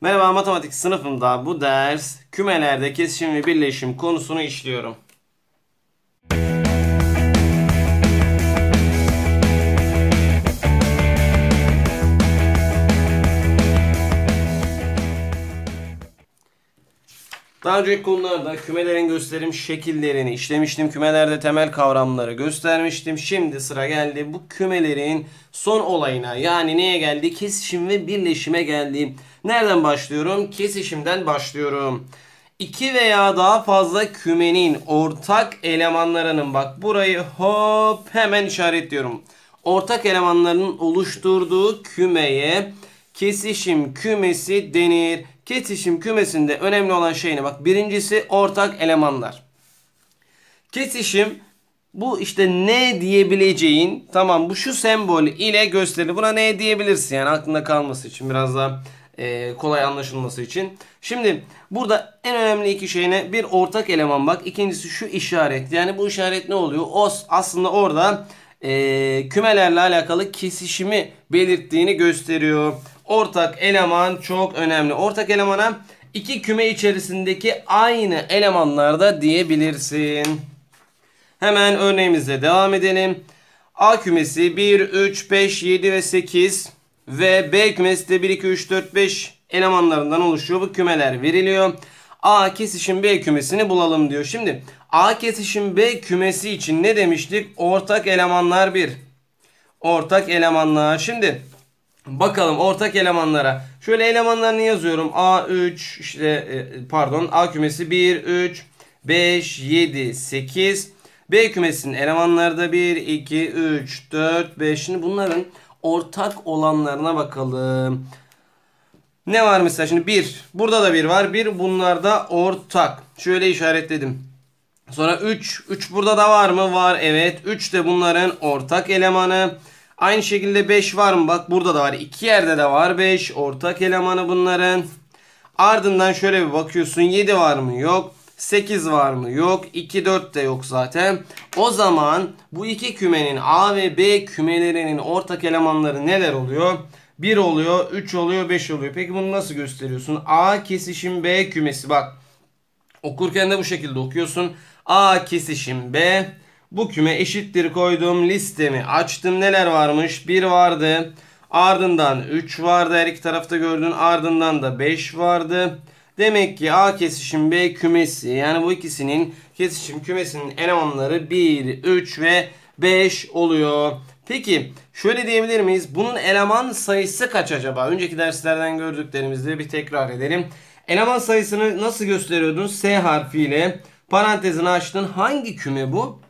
Merhaba matematik sınıfımda bu ders kümelerde kesişim ve birleşim konusunu işliyorum. Daha önceki konularda kümelerin gösterim şekillerini işlemiştim. Kümelerde temel kavramları göstermiştim. Şimdi sıra geldi bu kümelerin son olayına yani neye geldi? Kesişim ve birleşime geldi. Nereden başlıyorum? Kesişimden başlıyorum. İki veya daha fazla kümenin ortak elemanlarının bak burayı hop hemen işaretliyorum. Ortak elemanların oluşturduğu kümeye kesişim kümesi denir. Kesişim kümesinde önemli olan şey ne? Bak birincisi ortak elemanlar. Kesişim bu işte ne diyebileceğin tamam bu şu sembol ile gösterilir. Buna ne diyebilirsin yani aklında kalması için biraz daha e, kolay anlaşılması için. Şimdi burada en önemli iki şeyine bir ortak eleman bak. İkincisi şu işaret. Yani bu işaret ne oluyor? O aslında orada e, kümelerle alakalı kesişimi belirttiğini gösteriyor. Ortak eleman çok önemli. Ortak elemana iki küme içerisindeki aynı elemanlarda diyebilirsin. Hemen örneğimizle devam edelim. A kümesi 1, 3, 5, 7 ve 8 ve B kümesi de 1, 2, 3, 4, 5 elemanlarından oluşuyor. Bu kümeler veriliyor. A kesişim B kümesini bulalım diyor. Şimdi A kesişim B kümesi için ne demiştik? Ortak elemanlar 1. Ortak elemanlar. Şimdi bakalım ortak elemanlara. Şöyle elemanlarını yazıyorum. A3 işte e, pardon A kümesi 1, 3, 5, 7, 8. B kümesinin elemanları da 1, 2, 3, 4, 5. Şimdi bunların ortak olanlarına bakalım. Ne var mesela şimdi bir? Burada da bir var. Bir bunlarda ortak. Şöyle işaretledim. Sonra 3. 3 burada da var mı? Var evet. 3 de bunların ortak elemanı. Aynı şekilde 5 var mı? Bak burada da var. İki yerde de var 5. Ortak elemanı bunların. Ardından şöyle bir bakıyorsun. 7 var mı? Yok. 8 var mı? Yok. 2 4 de yok zaten. O zaman bu iki kümenin A ve B kümelerinin ortak elemanları neler oluyor? 1 oluyor, 3 oluyor, 5 oluyor. Peki bunu nasıl gösteriyorsun? A kesişim B kümesi. Bak okurken de bu şekilde okuyorsun. A kesişim B. Bu küme eşittir koydum. Listemi açtım. Neler varmış? 1 vardı. Ardından 3 vardı. Her iki tarafta gördün. Ardından da 5 vardı. Demek ki A kesişim B kümesi yani bu ikisinin kesişim kümesinin elemanları 1, 3 ve 5 oluyor. Peki şöyle diyebilir miyiz? Bunun eleman sayısı kaç acaba? Önceki derslerden gördüklerimizi bir tekrar edelim. Eleman sayısını nasıl gösteriyordun? S harfiyle parantezini açtın. Hangi küme bu?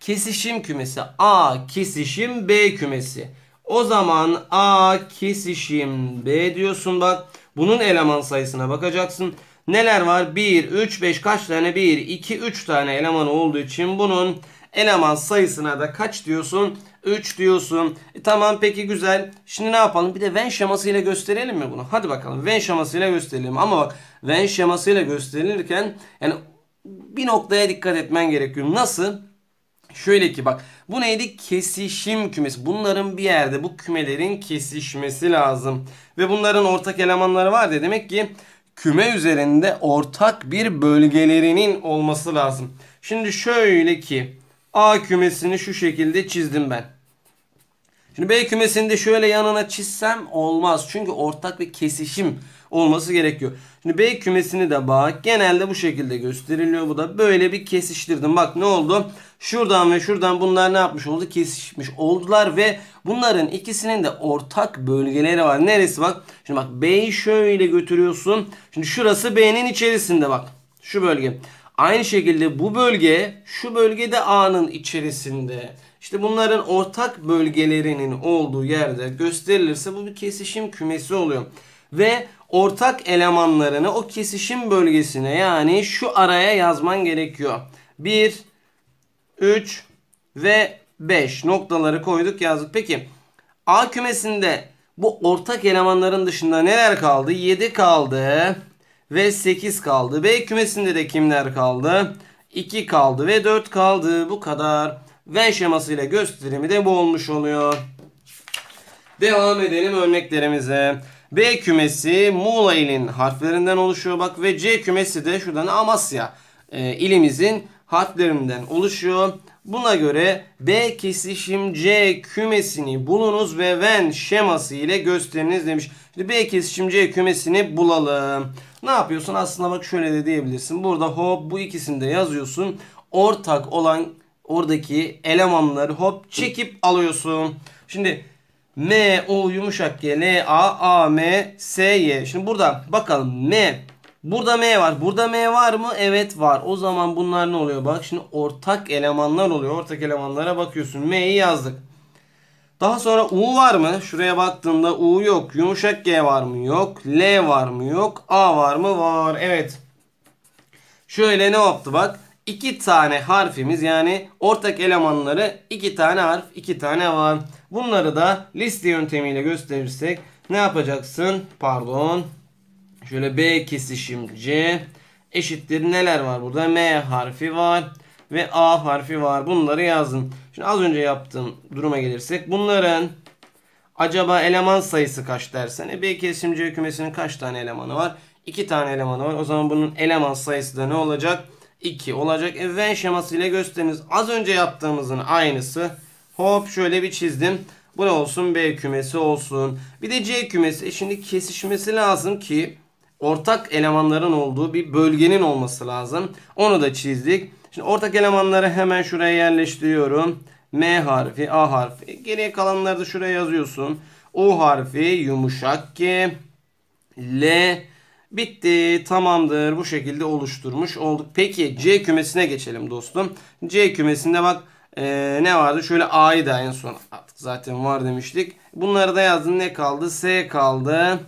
Kesişim kümesi. A kesişim B kümesi. O zaman A kesişim B diyorsun bak. Bunun eleman sayısına bakacaksın. Neler var? 1, 3, 5 kaç tane? 1, 2, 3 tane eleman olduğu için bunun eleman sayısına da kaç diyorsun? 3 diyorsun. E, tamam peki güzel. Şimdi ne yapalım? Bir de Venn şemasıyla gösterelim mi bunu? Hadi bakalım Venn şemasıyla gösterelim. Ama bak Venn şemasıyla gösterilirken yani bir noktaya dikkat etmen gerekiyor. Nasıl? Şöyle ki bak bu neydi? Kesişim kümesi. Bunların bir yerde bu kümelerin kesişmesi lazım. Ve bunların ortak elemanları var ya demek ki küme üzerinde ortak bir bölgelerinin olması lazım. Şimdi şöyle ki A kümesini şu şekilde çizdim ben. Şimdi B kümesinde şöyle yanına çizsem olmaz. Çünkü ortak bir kesişim olması gerekiyor. Şimdi B kümesini de bak genelde bu şekilde gösteriliyor. Bu da böyle bir kesiştirdim. Bak ne oldu? Şuradan ve şuradan bunlar ne yapmış oldu? Kesişmiş oldular ve bunların ikisinin de ortak bölgeleri var. Neresi bak? Şimdi bak B'yi şöyle götürüyorsun. Şimdi şurası B'nin içerisinde bak. Şu bölge. Aynı şekilde bu bölge şu bölgede A'nın içerisinde. İşte bunların ortak bölgelerinin olduğu yerde gösterilirse bu bir kesişim kümesi oluyor. Ve ortak elemanlarını o kesişim bölgesine yani şu araya yazman gerekiyor. 1, 3 ve 5 noktaları koyduk yazdık. Peki A kümesinde bu ortak elemanların dışında neler kaldı? 7 kaldı ve 8 kaldı. B kümesinde de kimler kaldı? 2 kaldı ve 4 kaldı. Bu kadar. V şemasıyla gösterimi de bu olmuş oluyor. Devam edelim örneklerimize. B kümesi Muğla ilin harflerinden oluşuyor. Bak ve C kümesi de şuradan Amasya e, ilimizin harflerinden oluşuyor. Buna göre B kesişim C kümesini bulunuz ve ven şeması ile gösteriniz demiş. Şimdi B kesişim C kümesini bulalım. Ne yapıyorsun? Aslında bak şöyle de diyebilirsin. Burada hop bu ikisini de yazıyorsun. Ortak olan oradaki elemanları hop çekip alıyorsun. Şimdi M, O yumuşak G, L, A, A, M, S, Y. Şimdi burada bakalım M. Burada M var. Burada M var mı? Evet var. O zaman bunlar ne oluyor? Bak şimdi ortak elemanlar oluyor. Ortak elemanlara bakıyorsun. M'yi yazdık. Daha sonra U var mı? Şuraya baktığımda U yok. Yumuşak G var mı? Yok. L var mı? Yok. A var mı? Var. Evet. Şöyle ne yaptı bak iki tane harfimiz yani ortak elemanları iki tane harf iki tane var. Bunları da liste yöntemiyle gösterirsek ne yapacaksın? Pardon. Şöyle B kesişim C eşittir neler var burada? M harfi var ve A harfi var. Bunları yazdım. Şimdi az önce yaptığım duruma gelirsek bunların acaba eleman sayısı kaç dersen e, B kesişim C kümesinin kaç tane elemanı var? İki tane elemanı var. O zaman bunun eleman sayısı da ne olacak? 2 olacak. E, Venn şeması ile gösteriniz. Az önce yaptığımızın aynısı. Hop şöyle bir çizdim. Bu ne olsun? B kümesi olsun. Bir de C kümesi. E şimdi kesişmesi lazım ki ortak elemanların olduğu bir bölgenin olması lazım. Onu da çizdik. Şimdi ortak elemanları hemen şuraya yerleştiriyorum. M harfi, A harfi. E, geriye kalanları da şuraya yazıyorsun. O harfi yumuşak G. L Bitti tamamdır bu şekilde oluşturmuş olduk. Peki C kümesine geçelim dostum. C kümesinde bak ee, ne vardı? Şöyle A'yı da en son artık zaten var demiştik. Bunları da yazdım. Ne kaldı? S kaldı.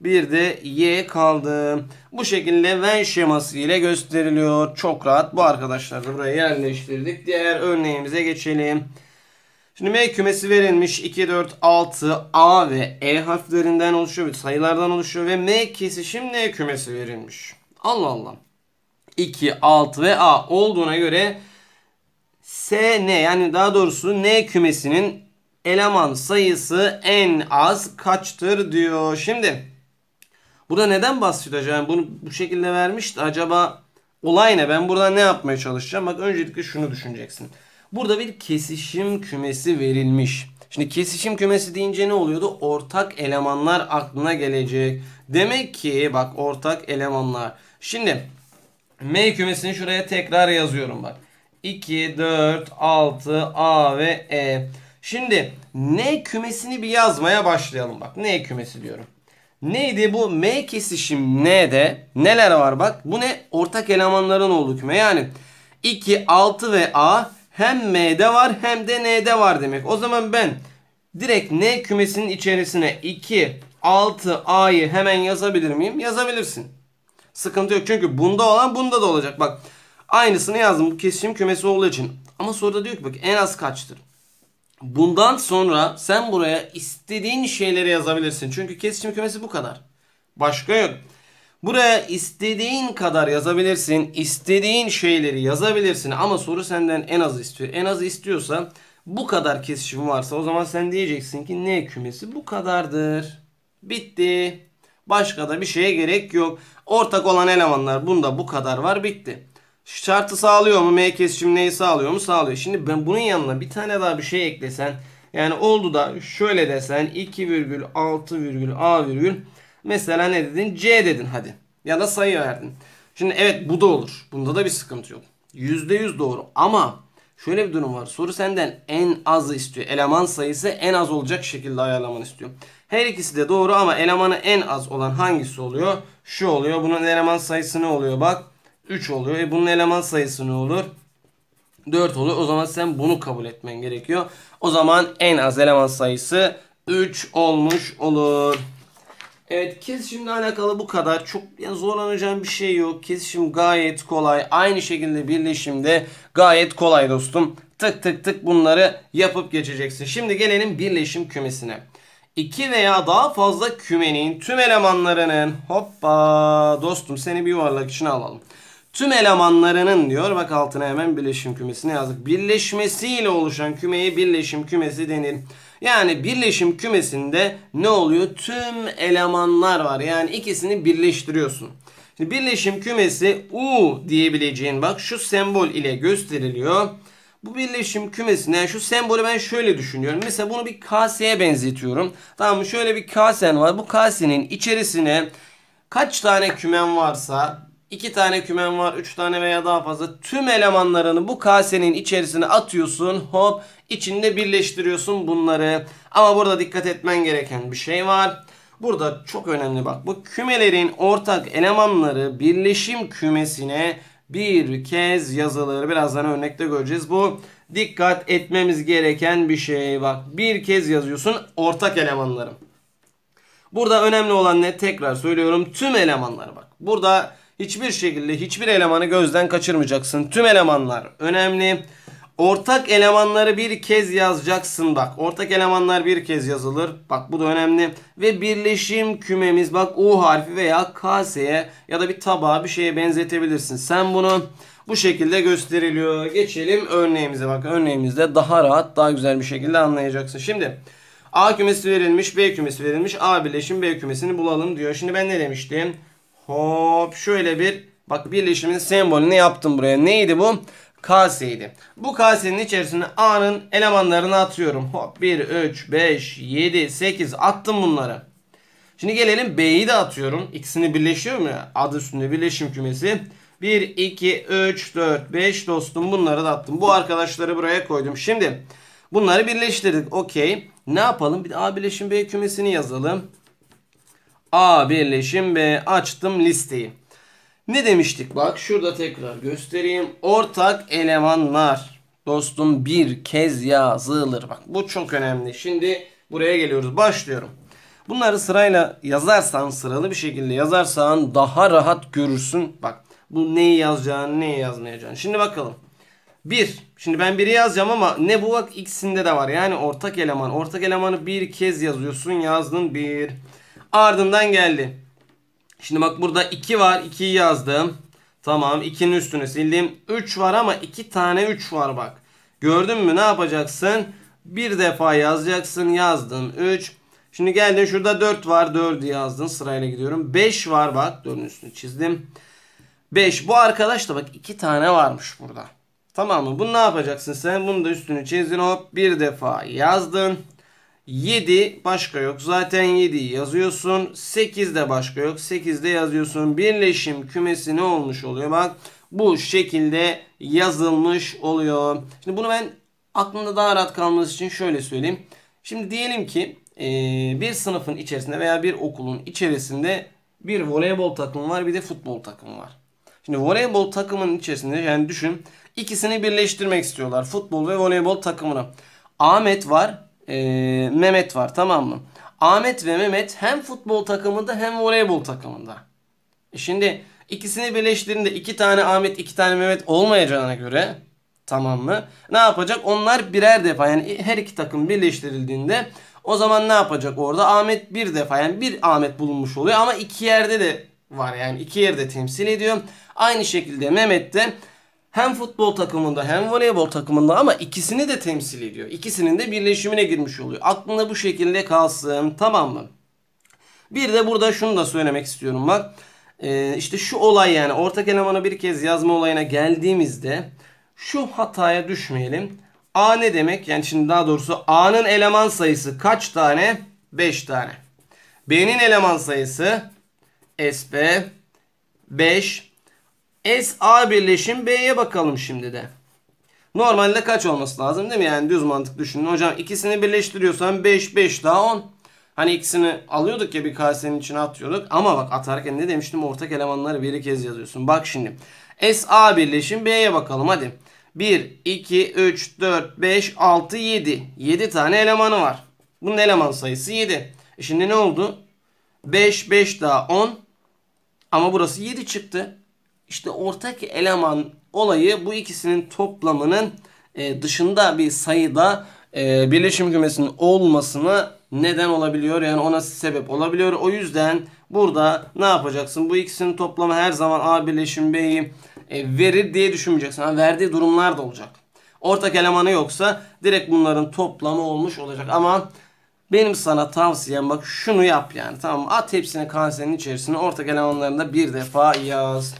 Bir de Y kaldı. Bu şekilde Venn şeması ile gösteriliyor. Çok rahat. Bu arkadaşlar da buraya yerleştirdik. Diğer örneğimize geçelim. Şimdi M kümesi verilmiş 2, 4, 6, A ve E harflerinden oluşuyor ve sayılardan oluşuyor ve M kesişim N e kümesi verilmiş. Allah Allah. 2, 6 ve A olduğuna göre SN yani daha doğrusu N kümesinin eleman sayısı en az kaçtır diyor. Şimdi burada neden bahsediyor yani bunu bu şekilde vermişti acaba olay ne ben burada ne yapmaya çalışacağım bak öncelikle şunu düşüneceksin. Burada bir kesişim kümesi verilmiş. Şimdi kesişim kümesi deyince ne oluyordu? Ortak elemanlar aklına gelecek. Demek ki bak ortak elemanlar. Şimdi M kümesini şuraya tekrar yazıyorum bak. 2, 4, 6, A ve E. Şimdi N kümesini bir yazmaya başlayalım bak. N kümesi diyorum. Neydi bu M kesişim N'de? Neler var bak. Bu ne? Ortak elemanların olduğu küme. Yani 2, 6 ve A hem M'de var hem de N'de var demek. O zaman ben direkt N kümesinin içerisine 2, 6, A'yı hemen yazabilir miyim? Yazabilirsin. Sıkıntı yok. Çünkü bunda olan bunda da olacak. Bak aynısını yazdım. Bu kesişim kümesi olduğu için. Ama soruda diyor ki bak en az kaçtır? Bundan sonra sen buraya istediğin şeyleri yazabilirsin. Çünkü kesişim kümesi bu kadar. Başka yok. Buraya istediğin kadar yazabilirsin. istediğin şeyleri yazabilirsin. Ama soru senden en az istiyor. En az istiyorsa bu kadar kesişim varsa o zaman sen diyeceksin ki ne kümesi bu kadardır. Bitti. Başka da bir şeye gerek yok. Ortak olan elemanlar bunda bu kadar var bitti. Şartı sağlıyor mu? M kesişim neyi sağlıyor mu? Sağlıyor. Şimdi ben bunun yanına bir tane daha bir şey eklesen yani oldu da şöyle desen 2,6,a virgül Mesela ne dedin? C dedin hadi. Ya da sayı verdin. Şimdi evet bu da olur. Bunda da bir sıkıntı yok. %100 doğru ama şöyle bir durum var. Soru senden en azı istiyor. Eleman sayısı en az olacak şekilde ayarlamanı istiyor. Her ikisi de doğru ama elemanı en az olan hangisi oluyor? Şu oluyor. Bunun eleman sayısı ne oluyor? Bak 3 oluyor. E bunun eleman sayısı ne olur? 4 oluyor. O zaman sen bunu kabul etmen gerekiyor. O zaman en az eleman sayısı 3 olmuş olur. Evet kesişimle alakalı bu kadar. Çok yani zorlanacağım bir şey yok. Kesişim gayet kolay. Aynı şekilde birleşimde gayet kolay dostum. Tık tık tık bunları yapıp geçeceksin. Şimdi gelelim birleşim kümesine. İki veya daha fazla kümenin tüm elemanlarının hoppa dostum seni bir yuvarlak içine alalım. Tüm elemanlarının diyor bak altına hemen birleşim kümesini yazdık. Birleşmesiyle oluşan kümeye birleşim kümesi denir. Yani birleşim kümesinde ne oluyor? Tüm elemanlar var. Yani ikisini birleştiriyorsun. Şimdi birleşim kümesi U diyebileceğin bak şu sembol ile gösteriliyor. Bu birleşim kümesine yani şu sembolü ben şöyle düşünüyorum. Mesela bunu bir kaseye benzetiyorum. Tamam mı? Şöyle bir kasen var. Bu kasenin içerisine kaç tane kümen varsa 2 tane kümen var, 3 tane veya daha fazla tüm elemanlarını bu kasenin içerisine atıyorsun. Hop içinde birleştiriyorsun bunları. Ama burada dikkat etmen gereken bir şey var. Burada çok önemli bak bu kümelerin ortak elemanları birleşim kümesine bir kez yazılır. Birazdan örnekte göreceğiz. Bu dikkat etmemiz gereken bir şey. Bak bir kez yazıyorsun ortak elemanları. Burada önemli olan ne? Tekrar söylüyorum tüm elemanları bak. Burada Hiçbir şekilde hiçbir elemanı gözden kaçırmayacaksın. Tüm elemanlar önemli. Ortak elemanları bir kez yazacaksın bak. Ortak elemanlar bir kez yazılır. Bak bu da önemli. Ve birleşim kümemiz bak U harfi veya kaseye ya da bir tabağa bir şeye benzetebilirsin. Sen bunu bu şekilde gösteriliyor. Geçelim örneğimize bak. Örneğimizde daha rahat daha güzel bir şekilde anlayacaksın. Şimdi A kümesi verilmiş B kümesi verilmiş A birleşim B kümesini bulalım diyor. Şimdi ben ne demiştim? Hop şöyle bir bak birleşimin sembolünü yaptım buraya. Neydi bu? kaseydi. Bu kasenin içerisine A'nın elemanlarını atıyorum. Hop 1, 3, 5, 7, 8 attım bunları. Şimdi gelelim B'yi de atıyorum. İkisini birleşiyorum mu? Adı üstünde birleşim kümesi. 1, 2, 3, 4, 5 dostum bunları da attım. Bu arkadaşları buraya koydum. Şimdi bunları birleştirdik. Okey. Ne yapalım? Bir de A birleşim B kümesini yazalım. A birleşim ve Açtım listeyi. Ne demiştik? Bak şurada tekrar göstereyim. Ortak elemanlar. Dostum bir kez yazılır. Bak bu çok önemli. Şimdi buraya geliyoruz. Başlıyorum. Bunları sırayla yazarsan, sıralı bir şekilde yazarsan daha rahat görürsün. Bak bu neyi yazacağını, neyi yazmayacağını. Şimdi bakalım. 1. Şimdi ben 1'i yazacağım ama ne bu bak x'inde de var. Yani ortak eleman. Ortak elemanı bir kez yazıyorsun. Yazdın 1 ardından geldi. Şimdi bak burada 2 var. 2'yi yazdım. Tamam 2'nin üstünü sildim. 3 var ama 2 tane 3 var bak. Gördün mü ne yapacaksın? Bir defa yazacaksın. Yazdım 3. Şimdi geldin şurada 4 var. 4'ü yazdın. Sırayla gidiyorum. 5 var bak. 4'ün üstünü çizdim. 5. Bu arkadaş da bak 2 tane varmış burada. Tamam mı? Bunu ne yapacaksın sen? Bunu da üstünü çizdin hop. Bir defa yazdın. 7 başka yok. Zaten 7'yi yazıyorsun. 8 de başka yok. 8 de yazıyorsun. Birleşim kümesi ne olmuş oluyor? Bak bu şekilde yazılmış oluyor. Şimdi bunu ben aklımda daha rahat kalması için şöyle söyleyeyim. Şimdi diyelim ki e, bir sınıfın içerisinde veya bir okulun içerisinde bir voleybol takımı var bir de futbol takımı var. Şimdi voleybol takımın içerisinde yani düşün ikisini birleştirmek istiyorlar. Futbol ve voleybol takımını. Ahmet var e, Mehmet var tamam mı? Ahmet ve Mehmet hem futbol takımında hem voleybol takımında. E şimdi ikisini birleştirdiğinde iki tane Ahmet iki tane Mehmet olmayacağına göre tamam mı? Ne yapacak? Onlar birer defa yani her iki takım birleştirildiğinde o zaman ne yapacak orada? Ahmet bir defa yani bir Ahmet bulunmuş oluyor ama iki yerde de var yani iki yerde temsil ediyor. Aynı şekilde Mehmet de hem futbol takımında hem voleybol takımında ama ikisini de temsil ediyor. İkisinin de birleşimine girmiş oluyor. Aklında bu şekilde kalsın tamam mı? Bir de burada şunu da söylemek istiyorum bak. Ee, işte şu olay yani ortak elemanı bir kez yazma olayına geldiğimizde şu hataya düşmeyelim. A ne demek? Yani şimdi daha doğrusu A'nın eleman sayısı kaç tane? 5 tane. B'nin eleman sayısı SP 5 S A birleşim B'ye bakalım şimdi de. Normalde kaç olması lazım değil mi? Yani düz mantık düşünün. Hocam ikisini birleştiriyorsan 5 5 daha 10. Hani ikisini alıyorduk ya bir kasenin içine atıyorduk. Ama bak atarken ne demiştim? Ortak elemanları bir kez yazıyorsun. Bak şimdi. S A birleşim B'ye bakalım hadi. 1, 2, 3, 4, 5, 6, 7. 7 tane elemanı var. Bunun eleman sayısı 7. E şimdi ne oldu? 5, 5 daha 10. Ama burası 7 çıktı. İşte ortak eleman olayı bu ikisinin toplamının e, dışında bir sayıda e, birleşim kümesinin olmasına neden olabiliyor. Yani ona sebep olabiliyor. O yüzden burada ne yapacaksın? Bu ikisinin toplamı her zaman A birleşim B'yi e, verir diye düşünmeyeceksin. Ha, verdiği durumlar da olacak. Ortak elemanı yoksa direkt bunların toplamı olmuş olacak. Ama benim sana tavsiyem bak şunu yap yani tamam At hepsini kanserin içerisine ortak elemanlarını da bir defa yaz.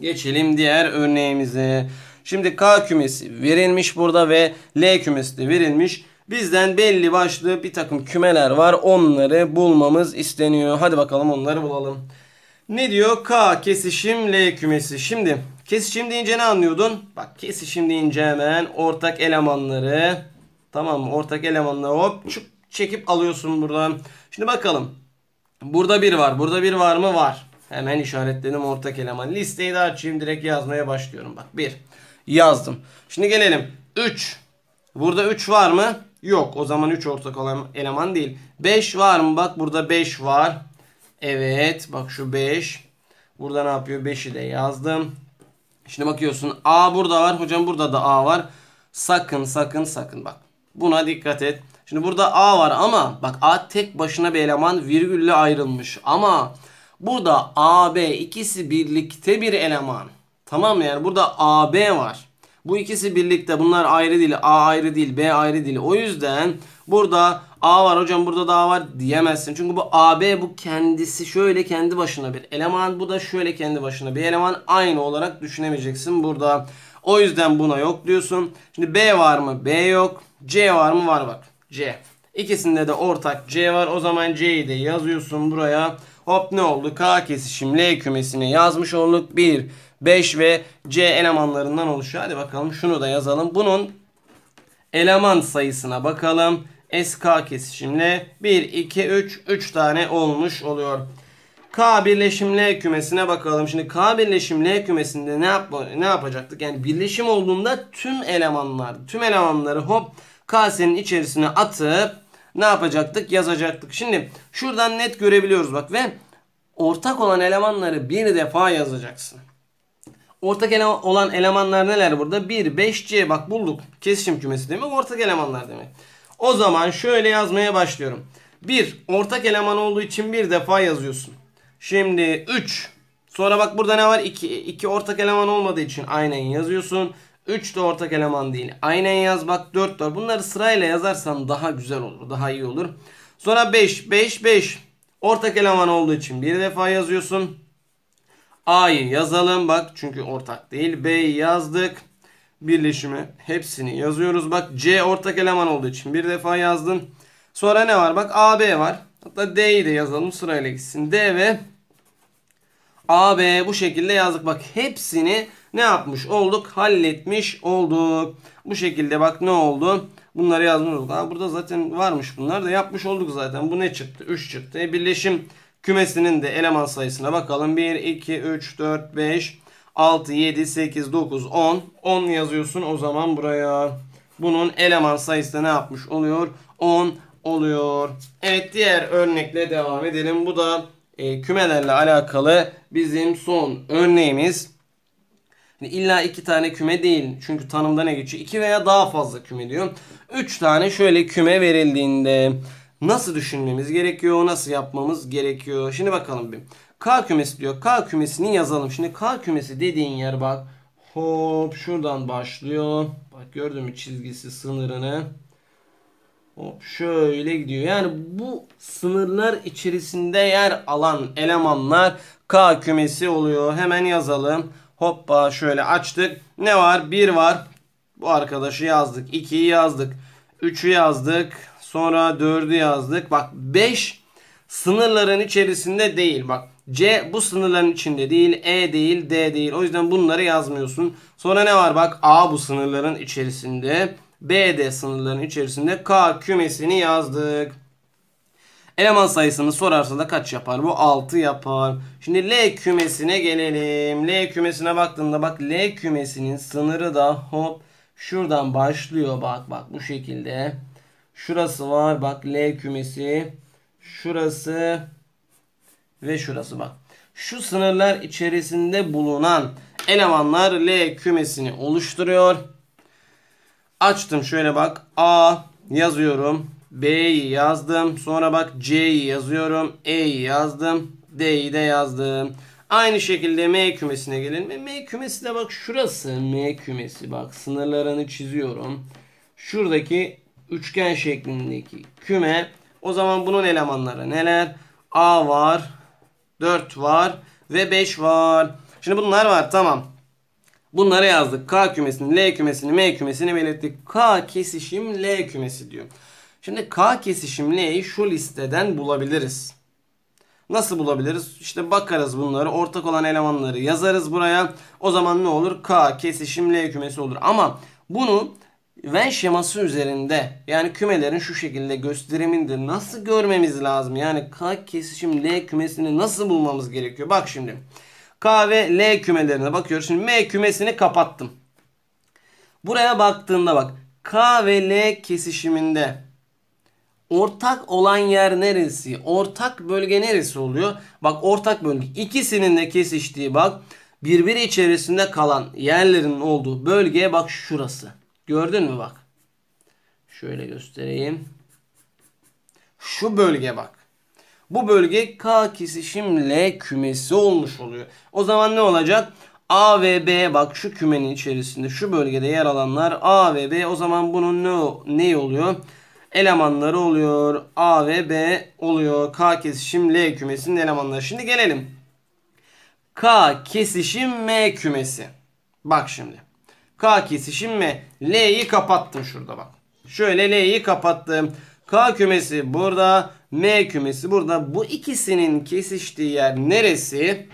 Geçelim diğer örneğimize. Şimdi K kümesi verilmiş burada ve L kümesi de verilmiş. Bizden belli başlı bir takım kümeler var. Onları bulmamız isteniyor. Hadi bakalım onları bulalım. Ne diyor? K kesişim L kümesi. Şimdi kesişim deyince ne anlıyordun? Bak kesişim deyince hemen ortak elemanları tamam mı? Ortak elemanları hop çekip alıyorsun buradan. Şimdi bakalım. Burada bir var. Burada bir var mı? Var. Hemen işaretledim ortak eleman. Listeyi de açayım direkt yazmaya başlıyorum. Bak 1 yazdım. Şimdi gelelim 3. Burada 3 var mı? Yok. O zaman 3 ortak eleman değil. 5 var mı? Bak burada 5 var. Evet. Bak şu 5. Burada ne yapıyor? 5'i de yazdım. Şimdi bakıyorsun A burada var. Hocam burada da A var. Sakın sakın sakın bak. Buna dikkat et. Şimdi burada A var ama bak A tek başına bir eleman virgülle ayrılmış. Ama Burada AB ikisi birlikte bir eleman. Tamam mı? Yani burada AB var. Bu ikisi birlikte bunlar ayrı değil. A ayrı değil. B ayrı değil. O yüzden burada A var hocam burada da A var diyemezsin. Çünkü bu AB bu kendisi şöyle kendi başına bir eleman. Bu da şöyle kendi başına bir eleman. Aynı olarak düşünemeyeceksin burada. O yüzden buna yok diyorsun. Şimdi B var mı? B yok. C var mı? Var bak. C. İkisinde de ortak C var. O zaman C'yi de yazıyorsun buraya. Hop ne oldu? K kesişim L kümesini yazmış olduk. 1, 5 ve C elemanlarından oluşuyor. Hadi bakalım şunu da yazalım. Bunun eleman sayısına bakalım. SK kesişimle 1, 2, 3, 3 tane olmuş oluyor. K birleşim L kümesine bakalım. Şimdi K birleşim L kümesinde ne, yap ne yapacaktık? Yani birleşim olduğunda tüm elemanlar, tüm elemanları hop kasenin içerisine atıp ne yapacaktık? Yazacaktık. Şimdi şuradan net görebiliyoruz bak ve ortak olan elemanları bir defa yazacaksın. Ortak ele olan elemanlar neler burada? 1, 5C bak bulduk. Kesişim kümesi demek ortak elemanlar demek. O zaman şöyle yazmaya başlıyorum. 1. Ortak eleman olduğu için bir defa yazıyorsun. Şimdi 3. Sonra bak burada ne var? 2. 2 ortak eleman olmadığı için aynen yazıyorsun. 3 de ortak eleman değil. Aynen bak 4 var. Bunları sırayla yazarsan daha güzel olur. Daha iyi olur. Sonra 5. 5. 5. Ortak eleman olduğu için bir defa yazıyorsun. A'yı yazalım. Bak çünkü ortak değil. B'yi yazdık. Birleşimi hepsini yazıyoruz. Bak C ortak eleman olduğu için bir defa yazdım. Sonra ne var? Bak AB var. Hatta D'yi de yazalım sırayla gitsin. D ve AB bu şekilde yazdık. Bak hepsini ne yapmış olduk? Halletmiş olduk. Bu şekilde bak ne oldu? Bunları yazmıyoruz. burada zaten varmış bunlar da yapmış olduk zaten. Bu ne çıktı? 3 çıktı. E, birleşim kümesinin de eleman sayısına bakalım. 1, 2, 3, 4, 5, 6, 7, 8, 9, 10. 10 yazıyorsun o zaman buraya. Bunun eleman sayısı da ne yapmış oluyor? 10 oluyor. Evet diğer örnekle devam edelim. Bu da e, kümelerle alakalı bizim son örneğimiz. Şimdi illa iki tane küme değil. Çünkü tanımda ne geçiyor? İki veya daha fazla küme diyor. Üç tane şöyle küme verildiğinde nasıl düşünmemiz gerekiyor? Nasıl yapmamız gerekiyor? Şimdi bakalım bir. K kümesi diyor. K kümesini yazalım. Şimdi K kümesi dediğin yer bak. Hop şuradan başlıyor. Bak gördün mü çizgisi sınırını. Hop şöyle gidiyor. Yani bu sınırlar içerisinde yer alan elemanlar K kümesi oluyor. Hemen yazalım. Hoppa şöyle açtık. Ne var? 1 var. Bu arkadaşı yazdık. 2'yi yazdık. 3'ü yazdık. Sonra 4'ü yazdık. Bak 5 sınırların içerisinde değil. Bak C bu sınırların içinde değil. E değil. D değil. O yüzden bunları yazmıyorsun. Sonra ne var? Bak A bu sınırların içerisinde. B de sınırların içerisinde. K kümesini yazdık. Eleman sayısını sorarsa da kaç yapar? Bu 6 yapar. Şimdi L kümesine gelelim. L kümesine baktığında bak L kümesinin sınırı da hop şuradan başlıyor. Bak bak bu şekilde. Şurası var bak L kümesi. Şurası ve şurası bak. Şu sınırlar içerisinde bulunan elemanlar L kümesini oluşturuyor. Açtım şöyle bak. A yazıyorum. B'yi yazdım. Sonra bak C'yi yazıyorum. E'yi yazdım. D'yi de yazdım. Aynı şekilde M kümesine gelelim. M kümesi de bak şurası M kümesi. Bak sınırlarını çiziyorum. Şuradaki üçgen şeklindeki küme. O zaman bunun elemanları neler? A var. 4 var. Ve 5 var. Şimdi bunlar var tamam. Bunları yazdık. K kümesini, L kümesini, M kümesini belirttik. K kesişim L kümesi diyor. Şimdi K kesişimli E'yi şu listeden bulabiliriz. Nasıl bulabiliriz? İşte bakarız bunları. Ortak olan elemanları yazarız buraya. O zaman ne olur? K kesişim L kümesi olur. Ama bunu Venn şeması üzerinde yani kümelerin şu şekilde gösteriminde nasıl görmemiz lazım? Yani K kesişim L kümesini nasıl bulmamız gerekiyor? Bak şimdi. K ve L kümelerine bakıyoruz. Şimdi M kümesini kapattım. Buraya baktığında bak. K ve L kesişiminde Ortak olan yer neresi? Ortak bölge neresi oluyor? Bak ortak bölge. İkisinin de kesiştiği bak birbiri içerisinde kalan yerlerin olduğu bölgeye bak şurası. Gördün mü bak. Şöyle göstereyim. Şu bölge bak. Bu bölge K kesişim L kümesi olmuş oluyor. O zaman ne olacak? A ve B bak şu kümenin içerisinde şu bölgede yer alanlar A ve B o zaman bunun ne, ne oluyor? elemanları oluyor. A ve B oluyor. K kesişim L kümesinin elemanları. Şimdi gelelim. K kesişim M kümesi. Bak şimdi. K kesişim M. L'yi kapattım şurada bak. Şöyle L'yi kapattım. K kümesi burada. M kümesi burada. Bu ikisinin kesiştiği yer neresi?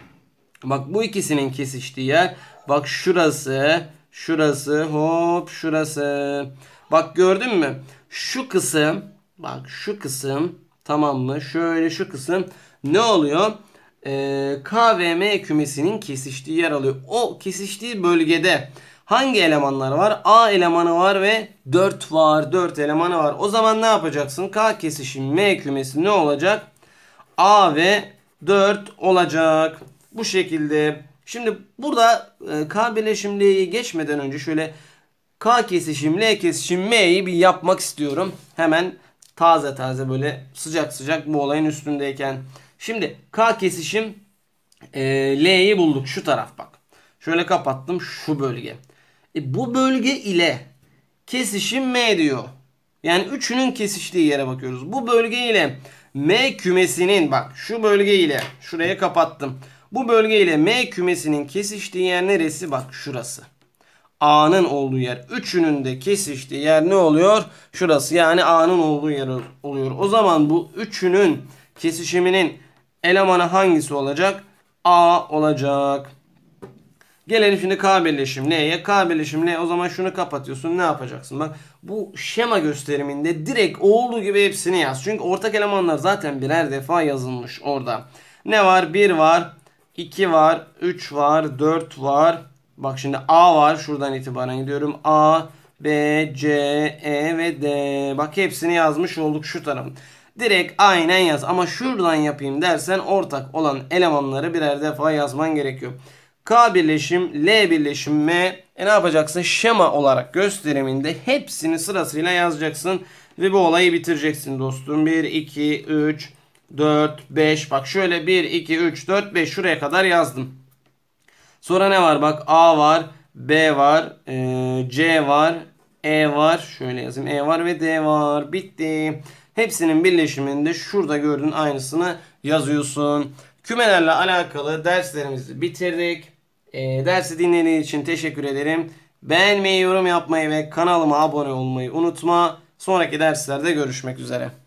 Bak bu ikisinin kesiştiği yer. Bak şurası. Şurası. Hop şurası. Bak gördün mü? şu kısım bak şu kısım tamam mı? Şöyle şu kısım ne oluyor? Ee, KVM kümesinin kesiştiği yer alıyor. O kesiştiği bölgede hangi elemanlar var? A elemanı var ve 4 var. 4 elemanı var. O zaman ne yapacaksın? K kesişim M kümesi ne olacak? A ve 4 olacak. Bu şekilde. Şimdi burada e, K birleşimliği geçmeden önce şöyle K kesişim, L kesişim, M'yi bir yapmak istiyorum. Hemen taze taze böyle sıcak sıcak bu olayın üstündeyken. Şimdi K kesişim e, L'yi bulduk. Şu taraf bak. Şöyle kapattım şu bölge. E, bu bölge ile kesişim M diyor. Yani üçünün kesiştiği yere bakıyoruz. Bu bölge ile M kümesinin bak şu bölge ile şuraya kapattım. Bu bölge ile M kümesinin kesiştiği yer neresi? Bak şurası. A'nın olduğu yer. Üçünün de kesiştiği yer ne oluyor? Şurası yani A'nın olduğu yer oluyor. O zaman bu üçünün kesişiminin elemanı hangisi olacak? A olacak. Gelelim şimdi K birleşim N'ye. K birleşim N o zaman şunu kapatıyorsun. Ne yapacaksın? Bak bu şema gösteriminde direkt olduğu gibi hepsini yaz. Çünkü ortak elemanlar zaten birer defa yazılmış orada. Ne var? 1 var. 2 var. 3 var. 4 var. Bak şimdi A var. Şuradan itibaren gidiyorum. A, B, C, E ve D. Bak hepsini yazmış olduk şu tarafın. Direkt aynen yaz. Ama şuradan yapayım dersen ortak olan elemanları birer defa yazman gerekiyor. K birleşim, L birleşim, M. E ne yapacaksın? Şema olarak gösteriminde hepsini sırasıyla yazacaksın. Ve bu olayı bitireceksin dostum. 1, 2, 3, 4, 5. Bak şöyle 1, 2, 3, 4, 5 şuraya kadar yazdım. Sonra ne var? Bak A var, B var, e, C var, E var. Şöyle yazayım. E var ve D var. Bitti. Hepsinin birleşiminde şurada gördüğün aynısını yazıyorsun. Kümelerle alakalı derslerimizi bitirdik. E, dersi dinlediğiniz için teşekkür ederim. Beğenmeyi, yorum yapmayı ve kanalıma abone olmayı unutma. Sonraki derslerde görüşmek üzere.